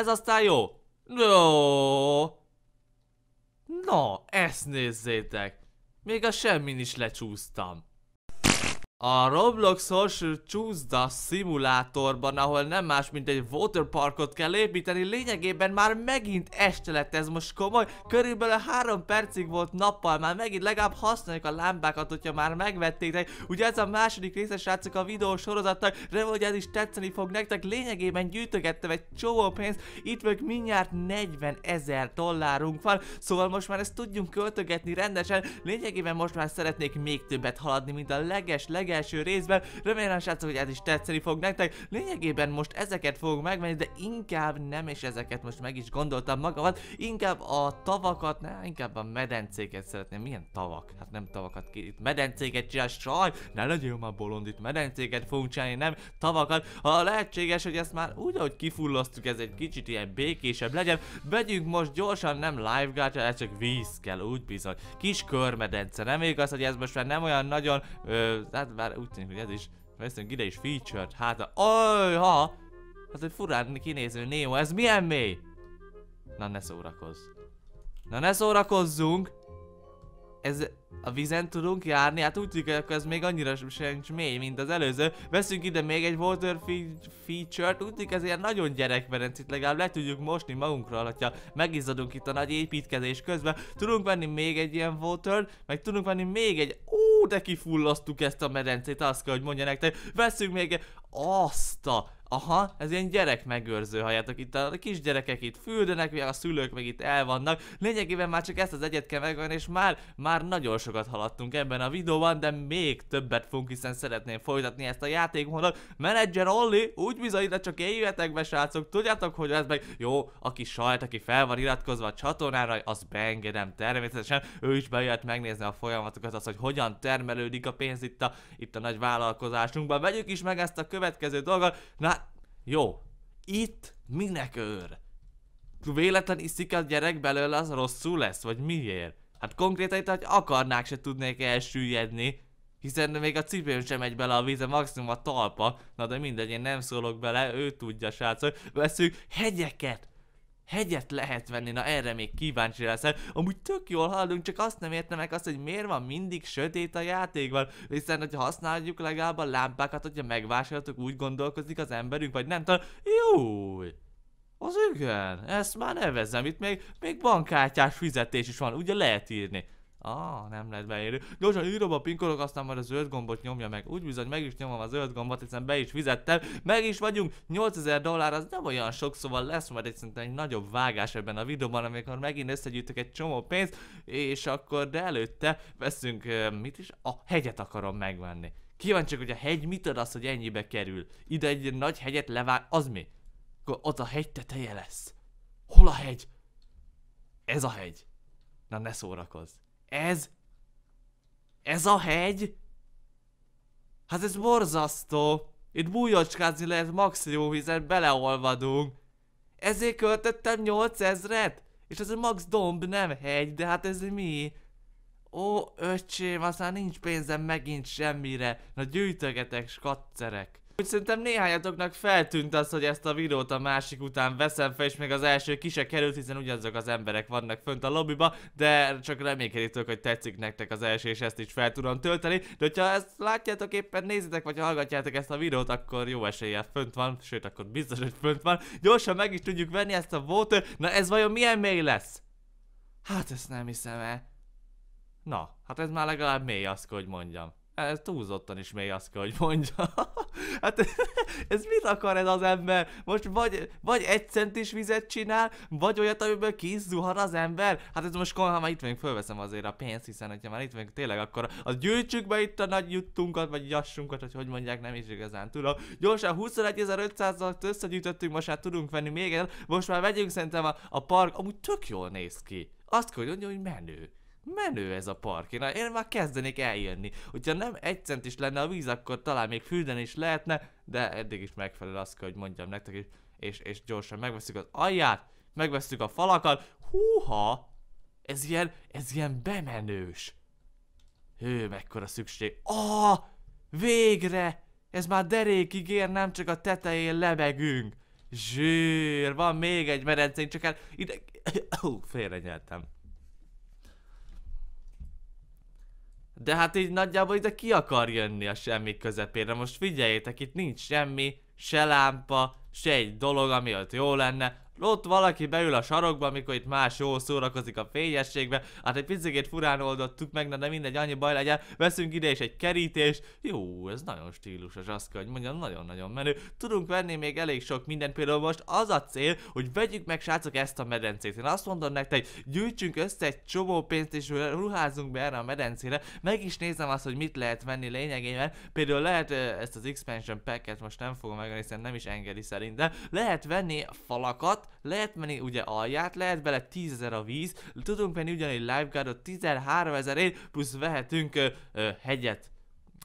Ez aztán jó. No. Na, ezt nézzétek. Még a semmin is lecsúsztam. A Choose Csúszda szimulátorban, ahol nem más, mint egy waterparkot kell építeni, lényegében már megint este lett ez most komoly. Körülbelül 3 percig volt nappal, már megint legalább használjuk a lámpákat, hogyha már megvették De Ugye ez a második része, srácok, a videó sorozatnak, remélem, hogy ez is tetszeni fog nektek. Lényegében gyűjtögettem egy csomó pénzt, itt meg mindjárt 40 ezer dollárunk van, szóval most már ezt tudjunk költögetni rendesen. Lényegében most már szeretnék még többet haladni, mint a leges, leges legelső részben. Remélem srácok, hogy ez is tetszeni fog nektek. Lényegében most ezeket fogunk megvenni, de inkább nem, is ezeket most meg is gondoltam magamat. Inkább a tavakat, ne, inkább a medencéket szeretném. Milyen tavak? Hát nem tavakat ki, itt medencéket csinál, saj, ne legyél már bolond, itt medencéket fogunk csinálni, nem tavakat. Ha lehetséges, hogy ezt már úgy, ahogy kifullasztuk, ez egy kicsit ilyen békésebb legyen. Vegyünk most gyorsan, nem lifeguard, ez csak víz kell, úgy bizony. Kis körmedence, nem igaz, hogy ez most már nem olyan nagyon, ö, hát bár úgy tűnik, hogy ez is. Veszünk ide is featured, hát Aj, ha! Hát egy furán kinéző néo ez milyen mély? Na ne szórakozz. Na ne szórakozzunk! ez a vizen tudunk járni, hát úgy tűnik, hogy ez még annyira sincs mély, mint az előző. Veszünk ide még egy water feature-t, úgy tűnik ez ilyen nagyon gyerekverenc, itt legalább le tudjuk mosni magunkról, hogyha megizzadunk itt a nagy építkezés közben. Tudunk venni még egy ilyen water meg tudunk venni még egy... Ú, de kifullasztuk ezt a medencét, azt kell, hogy mondja nektek. Veszünk még azt a aha, ez ilyen gyerek megőrző hajátok. Itt a kisgyerekek itt fürdenek, a szülők meg itt el vannak. Lényegében már csak ezt az egyet kell megvenni, és már, már nagyon sokat haladtunk ebben a videóban, de még többet fogunk, hiszen szeretném folytatni ezt a játékmódot. Menedzser Olli, úgy bizony, de csak éljetek be, srácok, tudjátok, hogy ez meg jó, aki sajt, aki fel van iratkozva a csatornára, az beengedem természetesen. Ő is bejött megnézni a folyamatokat, az, hogy hogyan termelődik a pénz itt a, itt a nagy vállalkozásunkban. Vegyük is meg ezt a következő dolgot. Na, jó. Itt minek őr? Véletlen iszik a gyerek belőle, az rosszul lesz? Vagy miért? Hát konkrétan itt, hogy akarnák se tudnék elsüllyedni, hiszen még a cipőm sem megy bele a víze, maximum a talpa. Na de mindegy, én nem szólok bele, ő tudja, srácok. Veszünk hegyeket, hegyet lehet venni, na erre még kíváncsi leszel. Amúgy tök jól haladunk, csak azt nem értem meg azt, hogy miért van mindig sötét a játékban, hiszen hogyha használjuk legalább a lámpákat, hogyha megvásároltuk, úgy gondolkozik az emberünk, vagy nem tudom. Jó! Az igen, ezt már nevezem, itt még, még bankkártyás fizetés is van, ugye lehet írni. Ah, nem lehet beérő. Gyorsan írom a pinkolok, aztán majd a zöld gombot nyomja meg. Úgy bizony, meg is nyomom a zöld gombot, hiszen be is fizettem. Meg is vagyunk, 8000 dollár, az nem olyan sok, szóval lesz majd egy egy nagyobb vágás ebben a videóban, amikor megint összegyűjtök egy csomó pénzt, és akkor, de előtte veszünk, mit is? A hegyet akarom megvenni. Kíváncsi, hogy a hegy mit ad az, hogy ennyibe kerül. Ide egy nagy hegyet levág, az mi? Akkor ott a hegy teteje lesz. Hol a hegy? Ez a hegy. Na ne szórakozz. Ez? Ez a hegy? Hát ez borzasztó. Itt bújocskázni lehet maximum, hiszen beleolvadunk. Ezért költöttem 8000-et? És ez a max domb, nem hegy, de hát ez mi? Ó, öcsém, aztán nincs pénzem megint semmire. Na gyűjtögetek, skatcerek. Úgy szerintem néhányatoknak feltűnt az, hogy ezt a videót a másik után veszem fel, és még az első kise került, hiszen ugyanazok az emberek vannak fönt a lobbyba, de csak reménykedítők, hogy tetszik nektek az első, és ezt is fel tudom tölteni. De hogyha ezt látjátok éppen, nézitek, vagy hallgatjátok ezt a videót, akkor jó eséllyel fönt van, sőt, akkor biztos, hogy fönt van. Gyorsan meg is tudjuk venni ezt a water. Na ez vajon milyen mély lesz? Hát ezt nem hiszem el. Na, hát ez már legalább mély, azt hogy mondjam ez túlzottan is mély azt kell, hogy mondja. hát ez mit akar ez az ember? Most vagy, vagy egy centis vizet csinál, vagy olyat, amiből kizzuhan az ember. Hát ez most ha már itt vagyunk, fölveszem azért a pénzt, hiszen hogyha már itt vagyunk, tényleg akkor az gyűjtsük be itt a nagy juttunkat, vagy jassunkat, hogy hogy mondják, nem is igazán tudom. Gyorsan 21.500-at összegyűjtöttünk, most már hát tudunk venni még egyet. Most már vegyünk szerintem a, a park, amúgy tök jól néz ki. Azt kell, hogy mondja, hogy menő menő ez a park. Én, én már kezdenék eljönni. Hogyha nem egy cent is lenne a víz, akkor talán még fürden is lehetne, de eddig is megfelel az, hogy mondjam nektek, és, és, és gyorsan megveszük az alját, megveszük a falakat. Húha! Ez ilyen, ez ilyen bemenős. Hő, mekkora szükség. Ah! Végre! Ez már derékig ér, nem csak a tetején lebegünk. Zsír, van még egy medencénk, csak el, hát ide... Hú, félrenyeltem. De hát így nagyjából ide ki akar jönni a semmi közepére. Most figyeljétek, itt nincs semmi, se lámpa, se egy dolog, ami ott jó lenne. Ott valaki beül a sarokba, amikor itt más jó szórakozik a fényességbe. Hát egy picit furán oldottuk meg, na de mindegy, annyi baj legyen. Veszünk ide is egy kerítést. Jó, ez nagyon stílusos, azt kell, hogy mondjam, nagyon-nagyon menő. Tudunk venni még elég sok mindent, például most az a cél, hogy vegyük meg srácok ezt a medencét. Én azt mondom nektek, gyűjtsünk össze egy csomó pénzt és ruházunk be erre a medencére. Meg is nézem azt, hogy mit lehet venni lényegében. Például lehet ezt az expansion packet most nem fogom megvenni, hiszen nem is engedi szerintem. Lehet venni falakat, lehet menni ugye alját, lehet bele 10.000 a víz, tudunk menni ugyanígy lifeguardot 13.000-ért, plusz vehetünk ö, ö, hegyet,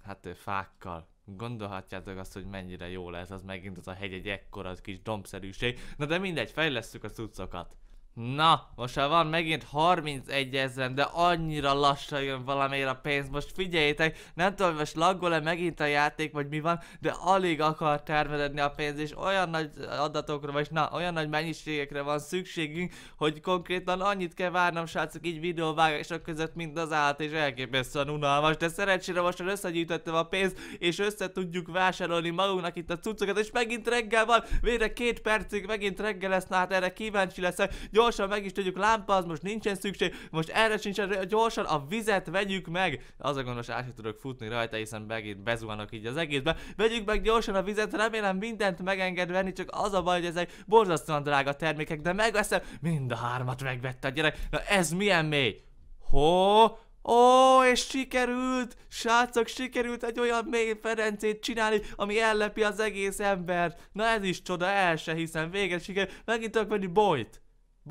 hát ö, fákkal. Gondolhatjátok azt, hogy mennyire jó lesz az megint az a hegy egy ekkora kis dombszerűség. Na de mindegy, fejlesztük a cuccokat. Na, most már van megint 31 ezeren, de annyira lassan jön valamelyre a pénz. Most figyeljétek, nem tudom, most laggol-e megint a játék, vagy mi van, de alig akar termelni a pénz, és olyan nagy adatokra, vagy na, olyan nagy mennyiségekre van szükségünk, hogy konkrétan annyit kell várnom, srácok, így videóvágások között, mint az állat, és elképesztően unalmas. De szerencsére most már összegyűjtöttem a pénzt, és össze tudjuk vásárolni magunknak itt a cuccokat, és megint reggel van, végre két percig megint reggel lesz, na hát erre kíváncsi leszek gyorsan meg is tudjuk, lámpa az most nincsen szükség, most erre sincsen, gyorsan a vizet vegyük meg. Az a gondos át tudok futni rajta, hiszen megint bezuhanok így az egészbe. Vegyük meg gyorsan a vizet, remélem mindent megenged venni, csak az a baj, hogy ezek borzasztóan drága termékek, de megveszem, mind a hármat megvette a gyerek. Na ez milyen mély? Ho, Ó, és sikerült! Srácok, sikerült egy olyan mély Ferencét csinálni, ami ellepi az egész embert. Na ez is csoda, el se hiszem, végre sikerült. Megint tudok venni bolyt.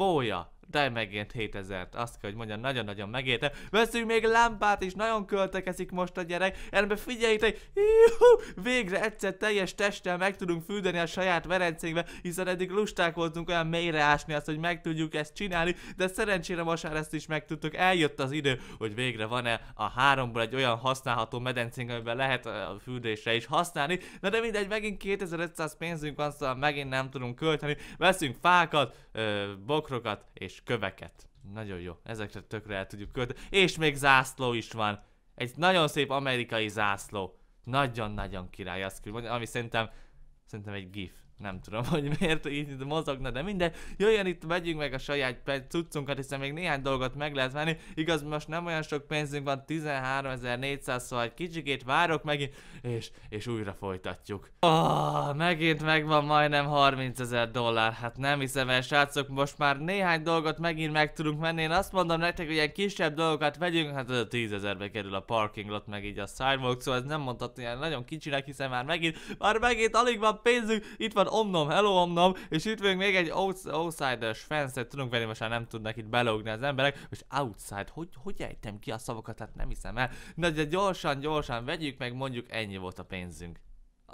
抱我呀！de megint 7000 Azt kell, hogy mondjam, nagyon-nagyon megérte. Veszünk még lámpát is, nagyon költekezik most a gyerek. Elbe figyeljétek, Juhu! végre egyszer teljes testtel meg tudunk füldeni a saját verencénkbe, hiszen eddig lusták voltunk olyan mélyre ásni azt, hogy meg tudjuk ezt csinálni, de szerencsére most már ezt is megtudtuk. Eljött az idő, hogy végre van-e a háromból egy olyan használható medencénk, amiben lehet a fűdésre is használni, de de mindegy, megint 2500 pénzünk van, szóval megint nem tudunk költeni. Veszünk fákat, ö, bokrokat és köveket. Nagyon jó, ezekre tökre el tudjuk költeni. És még zászló is van. Egy nagyon szép amerikai zászló. Nagyon-nagyon király, azt kell ami szerintem, szerintem egy gif nem tudom, hogy miért így mozogna, de minden. Jöjjön itt, vegyünk meg a saját cuccunkat, hiszen még néhány dolgot meg lehet venni. Igaz, most nem olyan sok pénzünk van, 13.400, szóval egy kicsikét várok megint, és, és újra folytatjuk. Oh, megint megvan majdnem 30 ezer dollár, hát nem hiszem el, srácok, most már néhány dolgot megint meg tudunk menni. Én azt mondom nektek, hogy ilyen kisebb dolgokat vegyünk, hát ez 10 ezerbe kerül a parking lot, meg így a sidewalk, szóval ez nem mondhatni, hát nagyon kicsinek, hiszen már megint, már megint alig van pénzünk, itt van omnom, hello omnom, és itt vagyunk még egy outsider outsiders fence tudunk venni, most már nem tudnak itt belógni az emberek, és outside, hogy, hogy ejtem ki a szavakat, hát nem hiszem el. Na de gyorsan, gyorsan vegyük meg, mondjuk ennyi volt a pénzünk.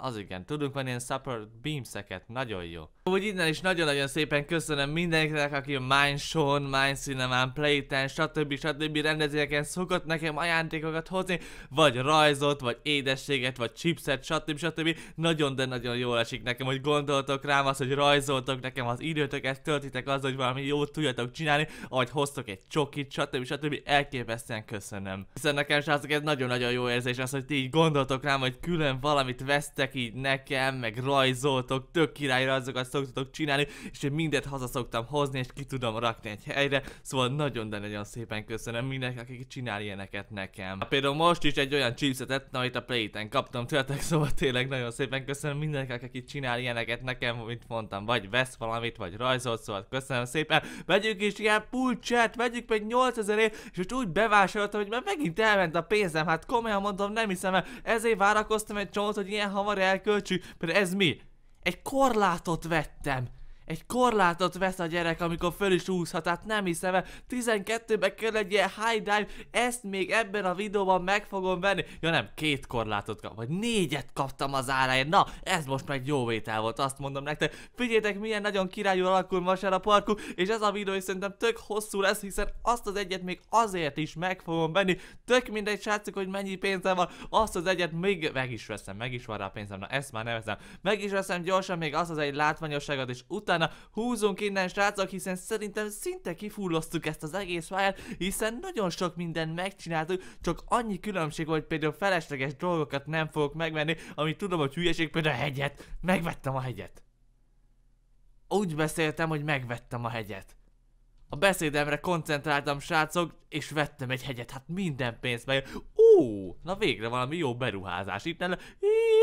Az igen, tudunk van ilyen support beamseket, nagyon jó. Úgy innen is nagyon-nagyon szépen köszönöm mindenkinek, aki a Mindshone, Mind Cinemán, Playtime, stb. stb. rendezvényeken szokott nekem ajándékokat hozni, vagy rajzot, vagy édességet, vagy chipset, stb. stb. Nagyon, de nagyon jól esik nekem, hogy gondoltok rám az hogy rajzoltok nekem az időtöket, töltitek az, hogy valami jót tudjatok csinálni, ahogy hoztok egy csokit, stb. stb. Elképesztően köszönöm. Hiszen nekem srácok ez nagyon-nagyon jó érzés az, hogy ti így gondoltok rám, hogy külön valamit vesztek, küldtek így nekem, meg rajzoltok, tök királyra azokat szoktatok csinálni, és én mindet haza szoktam hozni, és ki tudom rakni egy helyre, szóval nagyon, de nagyon szépen köszönöm mindenkinek, akik csinál ilyeneket nekem. Például most is egy olyan chipset ettem, amit a Playten kaptam tőletek, szóval tényleg nagyon szépen köszönöm mindenkinek, aki csinál ilyeneket nekem, mint mondtam, vagy vesz valamit, vagy rajzolt, szóval köszönöm szépen. Vegyük is ilyen pulcsát, vegyük meg 8000 ér, és most úgy bevásároltam, hogy már megint elment a pénzem, hát komolyan mondom, nem hiszem el. Ezért várakoztam egy csomót, hogy ilyen hamar erkölcsű, mert ez mi? Egy korlátot vettem egy korlátot vesz a gyerek, amikor föl is úszhat, hát nem hiszem el. 12-ben kell egy ilyen high dive, ezt még ebben a videóban meg fogom venni. Ja nem, két korlátot kap, vagy négyet kaptam az áráért. Na, ez most meg jó vétel volt, azt mondom nektek. Figyétek, milyen nagyon királyú alakul vasár a parkú, és ez a videó is szerintem tök hosszú lesz, hiszen azt az egyet még azért is meg fogom venni. Tök mindegy, srácok, hogy mennyi pénzem van, azt az egyet még meg is veszem, meg is van rá pénzem, na ezt már nevezem. Meg is veszem gyorsan még azt az egy látványosságot, és utána utána húzunk innen srácok, hiszen szerintem szinte kifulloztuk ezt az egész fáját, hiszen nagyon sok mindent megcsináltuk, csak annyi különbség, hogy például felesleges dolgokat nem fogok megvenni, amit tudom, hogy hülyeség, például a hegyet. Megvettem a hegyet. Úgy beszéltem, hogy megvettem a hegyet. A beszédemre koncentráltam, srácok, és vettem egy hegyet, hát minden pénzt meg. Ú, na végre valami jó beruházás. Itt el... le...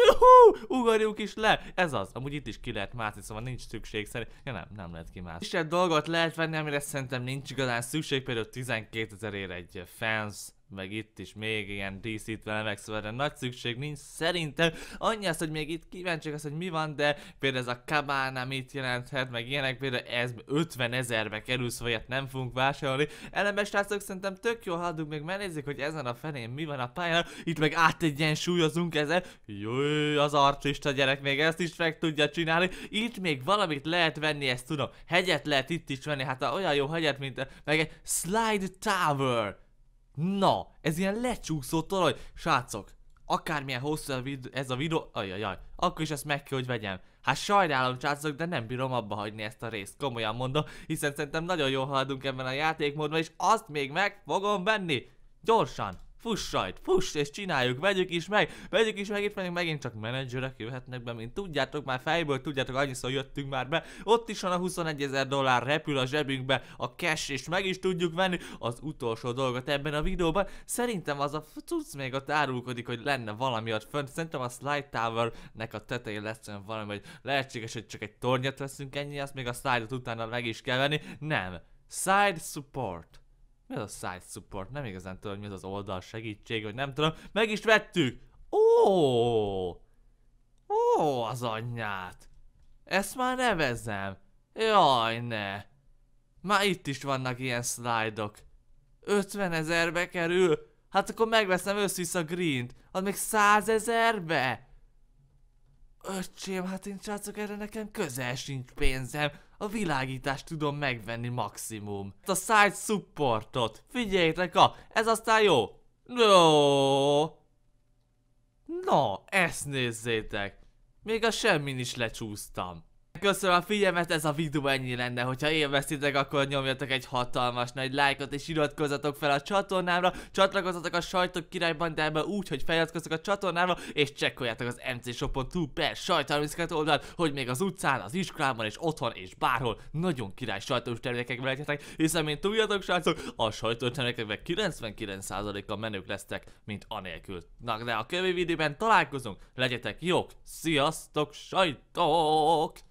Juhu, ugorjuk is le. Ez az. Amúgy itt is ki lehet mászni, szóval nincs szükség szerint. Ja nem, nem lehet kimászni. Kisebb dolgot lehet venni, amire szerintem nincs igazán szükség, például 12 ezerért egy fence, meg itt is még ilyen díszítve szóval erre nagy szükség nincs szerintem. Annyi az, hogy még itt kíváncsiak az, hogy mi van, de például ez a kabána mit jelenthet, meg ilyenek, például ez 50 ezerbe kerül, szóval ilyet nem fogunk vásárolni. Ellenben srácok szerintem tök jó, haladunk, még meg megnézzük, hogy ezen a felén mi van a pályán, itt meg egyensúlyozunk ezen. Jó, az artista gyerek még ezt is meg tudja csinálni. Itt még valamit lehet venni, ezt tudom. Hegyet lehet itt is venni, hát olyan jó hegyet, mint meg egy slide tower. Na, ez ilyen lecsúszó talaj. Srácok, akármilyen hosszú a videó, ez a videó, ajajaj, akkor is ezt meg kell, hogy vegyem. Hát sajnálom csácok, de nem bírom abba hagyni ezt a részt, komolyan mondom, hiszen szerintem nagyon jól haladunk ebben a játékmódban, és azt még meg fogom venni. Gyorsan! Fuss rajt, fuss, és csináljuk, vegyük is meg, vegyük is meg, itt meg megint csak menedzserek jöhetnek be, mint tudjátok már fejből, tudjátok, annyiszor jöttünk már be, ott is van a 21 ezer dollár, repül a zsebünkbe a cash, és meg is tudjuk venni az utolsó dolgot ebben a videóban, szerintem az a cucc még ott árulkodik, hogy lenne valami ott fönt, szerintem a Slide Tower-nek a tetején lesz olyan valami, hogy lehetséges, hogy csak egy tornyat veszünk ennyi, azt még a slide utána meg is kell venni, nem, Side Support mi az a side support? Nem igazán tudom, hogy mi az az oldal segítség, vagy nem tudom. Meg is vettük! Ó! Ó, az anyját! Ezt már nevezem. Jaj, ne! Már itt is vannak ilyen szlájdok. 50 ezerbe kerül? Hát akkor megveszem össz a Green-t. Az még 100 ezerbe? Öcsém, hát én srácok, erre nekem közel sincs pénzem. A világítást tudom megvenni maximum. A side supportot. Figyeljétek a, ez aztán jó. No. Na, ezt nézzétek. Még a semmin is lecsúsztam. Köszönöm a figyelmet, ez a videó ennyi lenne, hogyha élveztétek, akkor nyomjatok egy hatalmas nagy lájkot és iratkozzatok fel a csatornámra, csatlakozzatok a sajtok királybandába úgy, hogy feliratkozzatok a csatornámra, és csekkoljátok az mcshop.hu per sajt oldalt, hogy még az utcán, az iskolában és otthon és bárhol nagyon király sajtos termékekben legyetek, hiszen mint tudjátok srácok, a sajtos termékekben 99%-a menők lesztek, mint anélkül. Na de a következő videóban találkozunk, legyetek jók, sziasztok sajtok!